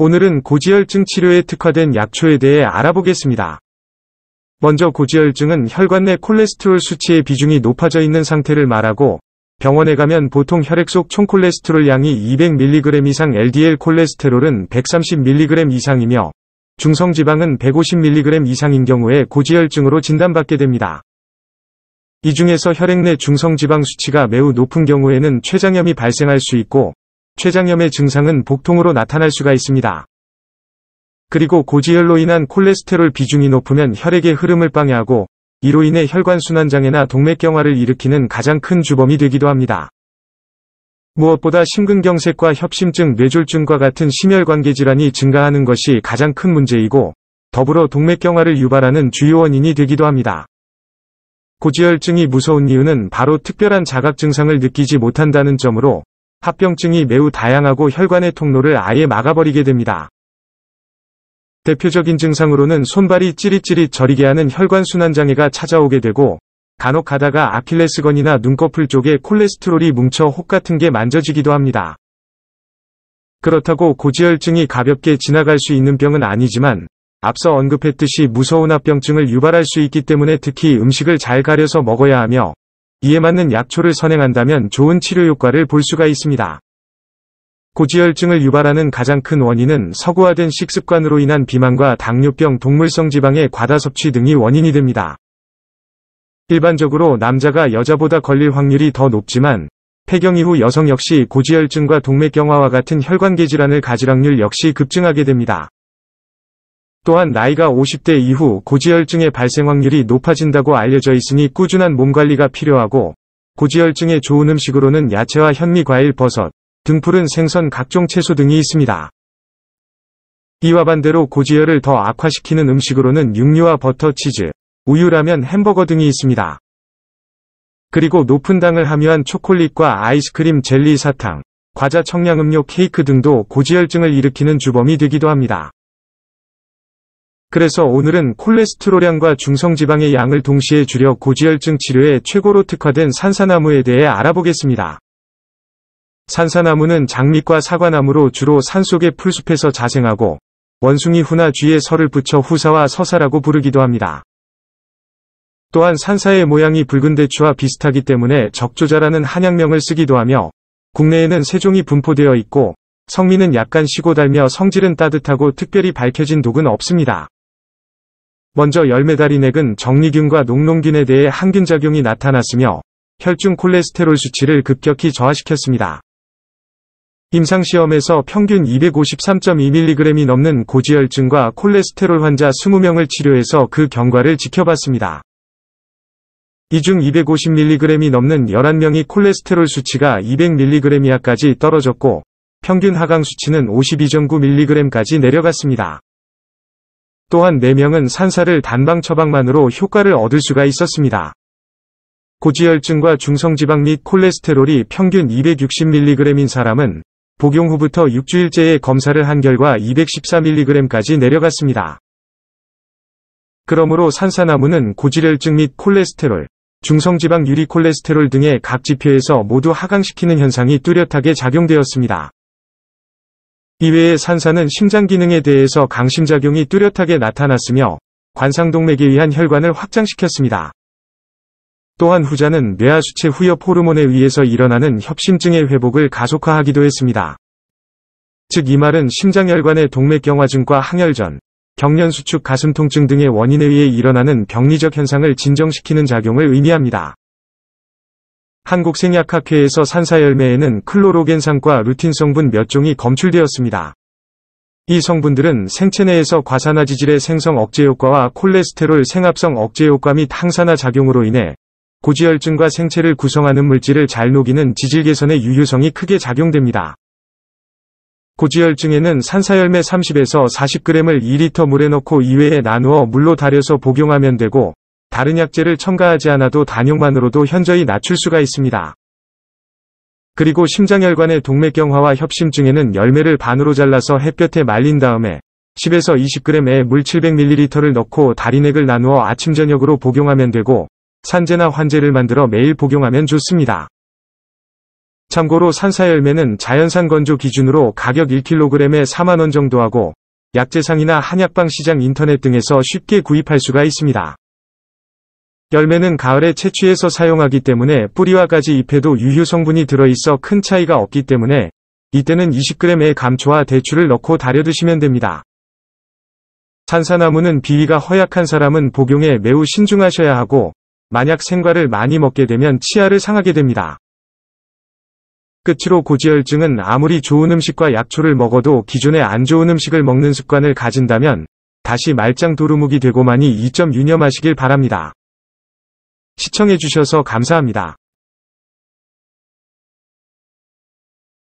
오늘은 고지혈증 치료에 특화된 약초에 대해 알아보겠습니다. 먼저 고지혈증은 혈관 내 콜레스테롤 수치의 비중이 높아져 있는 상태를 말하고 병원에 가면 보통 혈액 속 총콜레스테롤 양이 200mg 이상 LDL 콜레스테롤은 130mg 이상이며 중성지방은 150mg 이상인 경우에 고지혈증으로 진단받게 됩니다. 이 중에서 혈액 내 중성지방 수치가 매우 높은 경우에는 췌장염이 발생할 수 있고 췌장염의 증상은 복통으로 나타날 수가 있습니다. 그리고 고지혈로 인한 콜레스테롤 비중이 높으면 혈액의 흐름을 방해하고 이로 인해 혈관순환장애나 동맥경화를 일으키는 가장 큰 주범이 되기도 합니다. 무엇보다 심근경색과 협심증, 뇌졸중과 같은 심혈관계 질환이 증가하는 것이 가장 큰 문제이고 더불어 동맥경화를 유발하는 주요 원인이 되기도 합니다. 고지혈증이 무서운 이유는 바로 특별한 자각 증상을 느끼지 못한다는 점으로 합병증이 매우 다양하고 혈관의 통로를 아예 막아버리게 됩니다. 대표적인 증상으로는 손발이 찌릿찌릿 저리게 하는 혈관순환장애가 찾아오게 되고 간혹 가다가 아킬레스건이나 눈꺼풀 쪽에 콜레스테롤이 뭉쳐 혹 같은 게 만져지기도 합니다. 그렇다고 고지혈증이 가볍게 지나갈 수 있는 병은 아니지만 앞서 언급했듯이 무서운 합병증을 유발할 수 있기 때문에 특히 음식을 잘 가려서 먹어야 하며 이에 맞는 약초를 선행한다면 좋은 치료 효과를 볼 수가 있습니다. 고지혈증을 유발하는 가장 큰 원인은 서구화된 식습관으로 인한 비만과 당뇨병, 동물성 지방의 과다 섭취 등이 원인이 됩니다. 일반적으로 남자가 여자보다 걸릴 확률이 더 높지만 폐경 이후 여성 역시 고지혈증과 동맥경화와 같은 혈관계 질환을 가질 확률 역시 급증하게 됩니다. 또한 나이가 50대 이후 고지혈증의 발생 확률이 높아진다고 알려져 있으니 꾸준한 몸관리가 필요하고 고지혈증에 좋은 음식으로는 야채와 현미, 과일, 버섯, 등푸른 생선, 각종 채소 등이 있습니다. 이와 반대로 고지혈을 더 악화시키는 음식으로는 육류와 버터, 치즈, 우유, 라면, 햄버거 등이 있습니다. 그리고 높은 당을 함유한 초콜릿과 아이스크림, 젤리, 사탕, 과자, 청량음료, 케이크 등도 고지혈증을 일으키는 주범이 되기도 합니다. 그래서 오늘은 콜레스테롤량과 중성지방의 양을 동시에 줄여 고지혈증 치료에 최고로 특화된 산사나무에 대해 알아보겠습니다. 산사나무는 장미과 사과나무로 주로 산속의 풀숲에서 자생하고 원숭이 후나 쥐에 설을 붙여 후사와 서사라고 부르기도 합니다. 또한 산사의 모양이 붉은 대추와 비슷하기 때문에 적조자라는 한약명을 쓰기도 하며 국내에는 세종이 분포되어 있고 성미는 약간 시고 달며 성질은 따뜻하고 특별히 밝혀진 독은 없습니다. 먼저 열메달인액은 정리균과 농농균에 대해 항균작용이 나타났으며 혈중 콜레스테롤 수치를 급격히 저하시켰습니다. 임상시험에서 평균 253.2mg이 넘는 고지혈증과 콜레스테롤 환자 20명을 치료해서 그 경과를 지켜봤습니다. 이 중 250mg이 넘는 11명이 콜레스테롤 수치가 200mg 이하까지 떨어졌고 평균 하강 수치는 52.9mg까지 내려갔습니다. 또한 4명은 산사를 단방 처방만으로 효과를 얻을 수가 있었습니다. 고지혈증과 중성지방 및 콜레스테롤이 평균 260mg인 사람은 복용 후부터 6주일째의 검사를 한 결과 214mg까지 내려갔습니다. 그러므로 산사나무는 고지혈증 및 콜레스테롤, 중성지방 유리 콜레스테롤 등의 각 지표에서 모두 하강시키는 현상이 뚜렷하게 작용되었습니다. 이외에 산사는 심장 기능에 대해서 강심작용이 뚜렷하게 나타났으며 관상동맥에 의한 혈관을 확장시켰습니다. 또한 후자는 뇌하수체 후엽 호르몬에 의해서 일어나는 협심증의 회복을 가속화하기도 했습니다. 즉 이 말은 심장혈관의 동맥경화증과 항혈전, 경련수축 가슴통증 등의 원인에 의해 일어나는 병리적 현상을 진정시키는 작용을 의미합니다. 한국생약학회에서 산사열매에는 클로로겐산과 루틴 성분 몇 종이 검출되었습니다. 이 성분들은 생체 내에서 과산화지질의 생성 억제 효과와 콜레스테롤 생합성 억제 효과 및 항산화 작용으로 인해 고지혈증과 생체를 구성하는 물질을 잘 녹이는 지질 개선의 유효성이 크게 작용됩니다. 고지혈증에는 산사열매 30에서 40g을 2리터 물에 넣고 2회에 나누어 물로 달여서 복용하면 되고 다른 약재를 첨가하지 않아도 단용만으로도 현저히 낮출 수가 있습니다. 그리고 심장혈관의 동맥경화와 협심증에는 열매를 반으로 잘라서 햇볕에 말린 다음에 10에서 20g의 물 700ml를 넣고 다리액을 나누어 아침 저녁으로 복용하면 되고 산재나 환재를 만들어 매일 복용하면 좋습니다. 참고로 산사열매는 자연산 건조 기준으로 가격 1kg에 4만원 정도 하고 약재상이나 한약방 시장 인터넷 등에서 쉽게 구입할 수가 있습니다. 열매는 가을에 채취해서 사용하기 때문에 뿌리와 가지 잎에도 유효 성분이 들어있어 큰 차이가 없기 때문에 이때는 20g의 감초와 대추를 넣고 달여 드시면 됩니다. 산사나무는 비위가 허약한 사람은 복용에 매우 신중하셔야 하고 만약 생과를 많이 먹게 되면 치아를 상하게 됩니다. 끝으로 고지혈증은 아무리 좋은 음식과 약초를 먹어도 기존에안 좋은 음식을 먹는 습관을 가진다면 다시 말짱 도루묵이 되고만이 2 6 유념하시길 바랍니다. 시청해주셔서 감사합니다.